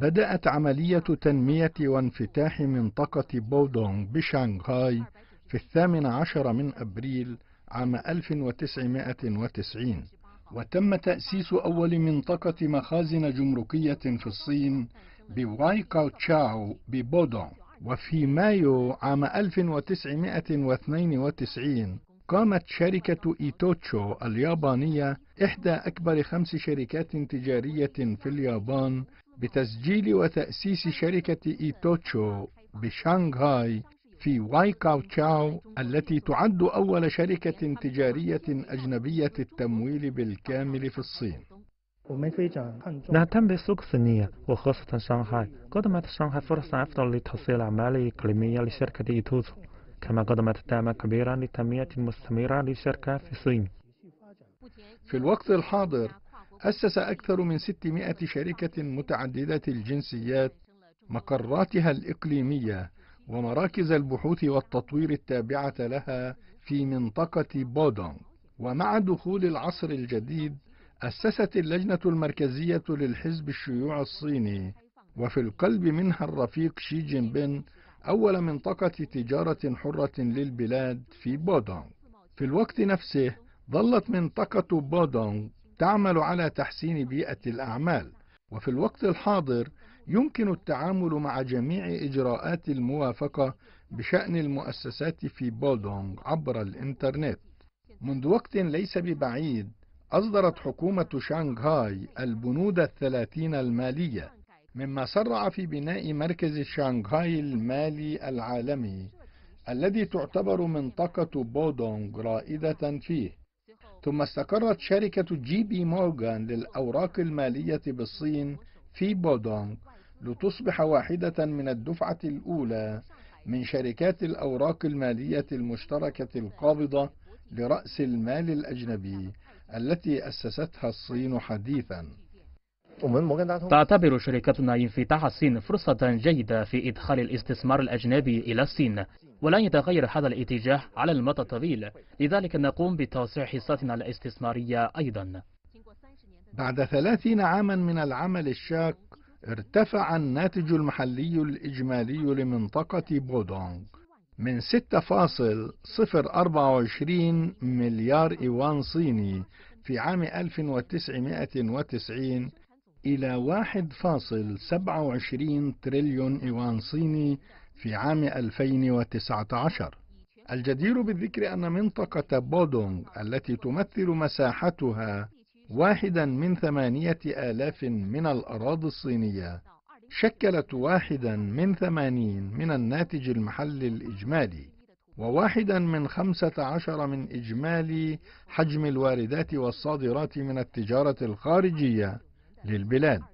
بدأت عملية تنمية وانفتاح منطقة بودونغ بشانغهاي في الثامن عشر من أبريل عام 1990 وتم تأسيس أول منطقة مخازن جمركية في الصين بواي كاو تشاو ببودونغ وفي مايو عام 1992 قامت شركة إيتوتشو اليابانية إحدى أكبر خمس شركات تجارية في اليابان بتسجيل وتأسيس شركة إيتوتشو بشانغهاي في واي كاو تشاو التي تعد أول شركة تجارية أجنبية التمويل بالكامل في الصين نهتم بالسوق الصينية وخاصة شانغهاي قدمت شانغهاي فرصة أفضل لتوصيل أعمال إقليمية لشركة إيتوتشو كما قدمت دعما كبيرا لتنمية مستمرة للشركة في الصين في الوقت الحاضر أسس أكثر من 600 شركة متعددة الجنسيات مقراتها الإقليمية ومراكز البحوث والتطوير التابعة لها في منطقة بودونغ ومع دخول العصر الجديد أسست اللجنة المركزية للحزب الشيوعي الصيني وفي القلب منها الرفيق شي جين بين أول منطقة تجارة حرة للبلاد في بودونغ في الوقت نفسه ظلت منطقة بودونغ تعمل على تحسين بيئة الأعمال وفي الوقت الحاضر يمكن التعامل مع جميع إجراءات الموافقة بشأن المؤسسات في بولدونغ عبر الإنترنت منذ وقت ليس ببعيد أصدرت حكومة شانغهاي البنود الثلاثين المالية مما سرع في بناء مركز شانغهاي المالي العالمي الذي تعتبر منطقة بودونغ رائدة فيه ثم استقرت شركة جي بي مورغان للأوراق المالية بالصين في بودونغ لتصبح واحدة من الدفعة الأولى من شركات الأوراق المالية المشتركة القابضة لرأس المال الأجنبي التي أسستها الصين حديثاً. تعتبر شركتنا انفتاح الصين فرصة جيدة في إدخال الاستثمار الأجنبي إلى الصين ولن يتغير هذا الاتجاه على المدى الطويل لذلك نقوم بتوسيع حصتنا الاستثمارية أيضا بعد ثلاثين عاما من العمل الشاق ارتفع الناتج المحلي الإجمالي لمنطقة بودونغ من 6.024 مليار إيوان صيني في عام 1990 إلى 1.27 تريليون إيوان صيني في عام 2019 الجدير بالذكر أن منطقة بودونغ التي تمثل مساحتها واحدا من ثمانية آلاف من الأراضي الصينية شكلت واحدا من ثمانين من الناتج المحلي الإجمالي وواحدا من خمسة عشر من إجمالي حجم الواردات والصادرات من التجارة الخارجية للبلاد